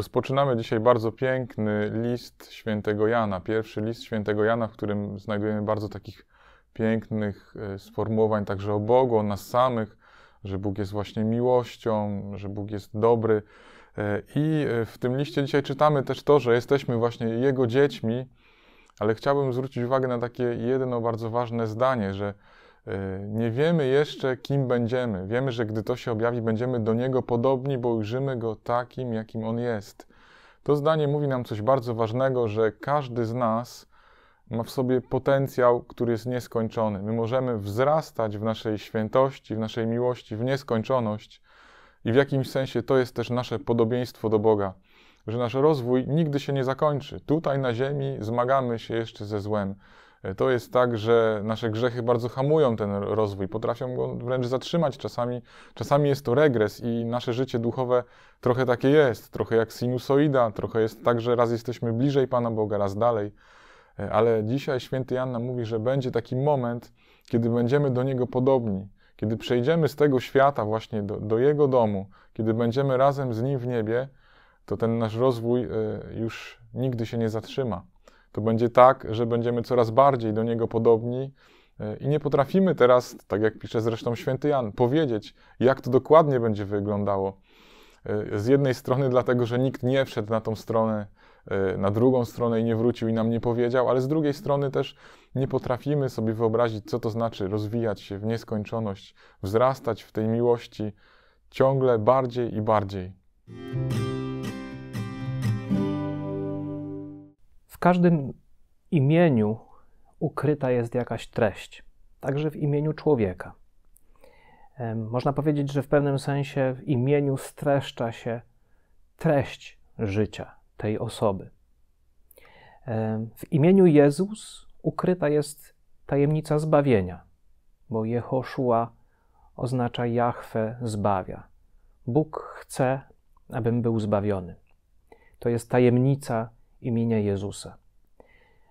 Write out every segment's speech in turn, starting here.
Rozpoczynamy dzisiaj bardzo piękny list świętego Jana, pierwszy list świętego Jana, w którym znajdujemy bardzo takich pięknych e, sformułowań także o Bogu, o nas samych, że Bóg jest właśnie miłością, że Bóg jest dobry. E, I e, w tym liście dzisiaj czytamy też to, że jesteśmy właśnie Jego dziećmi, ale chciałbym zwrócić uwagę na takie jedno bardzo ważne zdanie, że Y, nie wiemy jeszcze, kim będziemy. Wiemy, że gdy to się objawi, będziemy do Niego podobni, bo ujrzymy Go takim, jakim On jest. To zdanie mówi nam coś bardzo ważnego, że każdy z nas ma w sobie potencjał, który jest nieskończony. My możemy wzrastać w naszej świętości, w naszej miłości, w nieskończoność. I w jakimś sensie to jest też nasze podobieństwo do Boga, że nasz rozwój nigdy się nie zakończy. Tutaj na ziemi zmagamy się jeszcze ze złem E, to jest tak, że nasze grzechy bardzo hamują ten rozwój, potrafią go wręcz zatrzymać czasami. Czasami jest to regres i nasze życie duchowe trochę takie jest, trochę jak sinusoida, trochę jest tak, że raz jesteśmy bliżej Pana Boga, raz dalej. E, ale dzisiaj święty Janna mówi, że będzie taki moment, kiedy będziemy do Niego podobni, kiedy przejdziemy z tego świata właśnie do, do Jego domu, kiedy będziemy razem z Nim w niebie, to ten nasz rozwój e, już nigdy się nie zatrzyma to będzie tak, że będziemy coraz bardziej do Niego podobni e, i nie potrafimy teraz, tak jak pisze zresztą święty Jan, powiedzieć, jak to dokładnie będzie wyglądało. E, z jednej strony dlatego, że nikt nie wszedł na tą stronę, e, na drugą stronę i nie wrócił i nam nie powiedział, ale z drugiej strony też nie potrafimy sobie wyobrazić, co to znaczy rozwijać się w nieskończoność, wzrastać w tej miłości ciągle bardziej i bardziej. W każdym imieniu ukryta jest jakaś treść, także w imieniu człowieka. Można powiedzieć, że w pewnym sensie w imieniu streszcza się treść życia tej osoby. W imieniu Jezus ukryta jest tajemnica zbawienia, bo Jehoszua oznacza Jahwe zbawia. Bóg chce, abym był zbawiony. To jest tajemnica imienia Jezusa.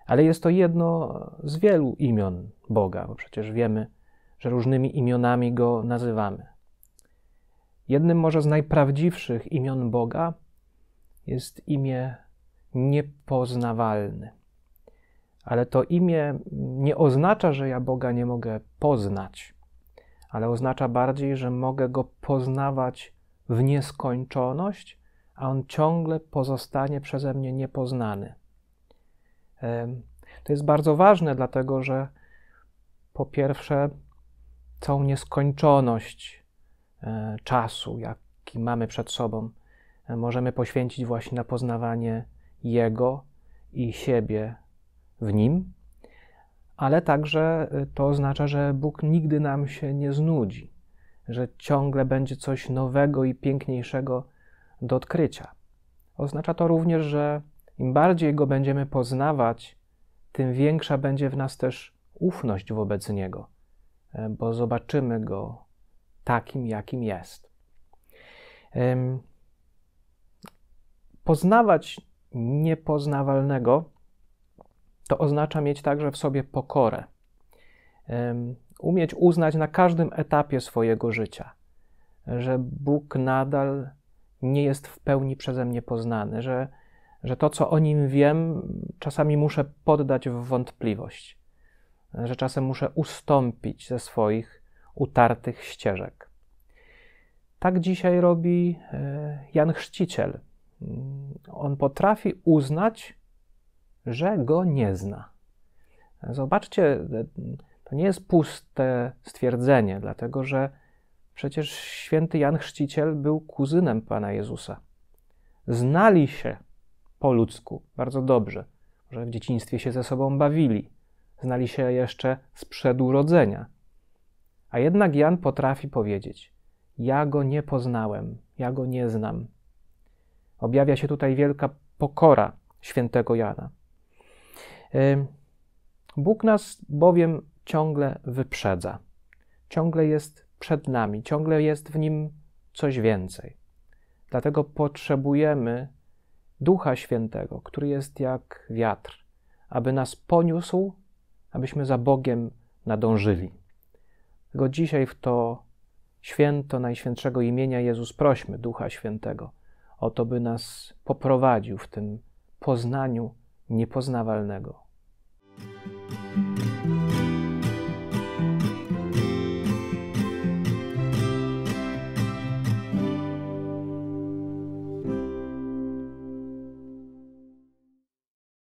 Ale jest to jedno z wielu imion Boga, bo przecież wiemy, że różnymi imionami go nazywamy. Jednym może z najprawdziwszych imion Boga jest imię niepoznawalny. Ale to imię nie oznacza, że ja Boga nie mogę poznać, ale oznacza bardziej, że mogę go poznawać w nieskończoność a on ciągle pozostanie przeze mnie niepoznany. To jest bardzo ważne, dlatego że po pierwsze, całą nieskończoność e, czasu, jaki mamy przed sobą, e, możemy poświęcić właśnie na poznawanie Jego i siebie w Nim, ale także e, to oznacza, że Bóg nigdy nam się nie znudzi, że ciągle będzie coś nowego i piękniejszego do odkrycia. Oznacza to również, że im bardziej go będziemy poznawać, tym większa będzie w nas też ufność wobec niego, e, bo zobaczymy go takim, jakim jest. Poznawać niepoznawalnego to oznacza mieć także w sobie pokorę. Umieć uznać na każdym etapie swojego życia, że Bóg nadal nie jest w pełni przeze mnie poznany, że, że to, co o nim wiem, czasami muszę poddać w wątpliwość, że czasem muszę ustąpić ze swoich utartych ścieżek. Tak dzisiaj robi e, Jan Chrzciciel. Mm, on potrafi uznać, że go nie zna. Zobaczcie, e, to nie jest puste stwierdzenie, dlatego że Przecież święty Jan Chrzciciel był kuzynem Pana Jezusa. Znali się po ludzku bardzo dobrze. Może w dzieciństwie się ze sobą bawili. Znali się jeszcze sprzed urodzenia. A jednak Jan potrafi powiedzieć: Ja go nie poznałem, ja go nie znam. Objawia się tutaj wielka pokora świętego Jana. Bóg nas bowiem ciągle wyprzedza, ciągle jest przed nami, ciągle jest w nim coś więcej. Dlatego potrzebujemy Ducha Świętego, który jest jak wiatr, aby nas poniósł, abyśmy za Bogiem nadążyli. Tylko dzisiaj w to święto Najświętszego imienia Jezus prośmy Ducha Świętego o to, by nas poprowadził w tym poznaniu niepoznawalnego.